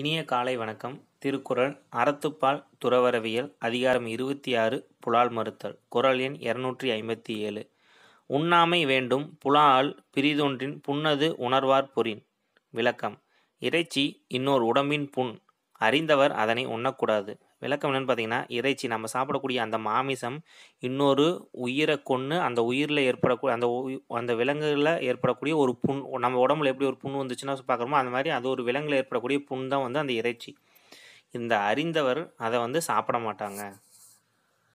இனிய காலை வணக்கம் திருக்குறள் அறத்துப்பால் துறவரவியல் அதிகாரம் இருபத்தி ஆறு புலால் மறுத்தல் குரல் எண் இருநூற்றி ஐம்பத்தி ஏழு உண்ணாமை வேண்டும் புலால் பிரிதொன்றின் புன்னது உணர்வார் பொறின் விளக்கம் இறைச்சி இன்னொரு உடம்பின் புண் அறிந்தவர் அதனை உண்ணக்கூடாது விளக்கம் என்னென்னு பார்த்தீங்கன்னா இறைச்சி நம்ம சாப்பிடக்கூடிய அந்த மாமிசம் இன்னொரு உயிரை கொன்று அந்த உயிரில் ஏற்படக்கூடிய அந்த அந்த விலங்குகளில் ஏற்படக்கூடிய ஒரு புண் நம்ம உடம்புல எப்படி ஒரு புண் வந்துச்சுன்னா பார்க்குறமோ அந்த மாதிரி அது ஒரு விலங்கில் ஏற்படக்கூடிய புண் தான் வந்து அந்த இறைச்சி இந்த அறிந்தவர் அதை வந்து சாப்பிட மாட்டாங்க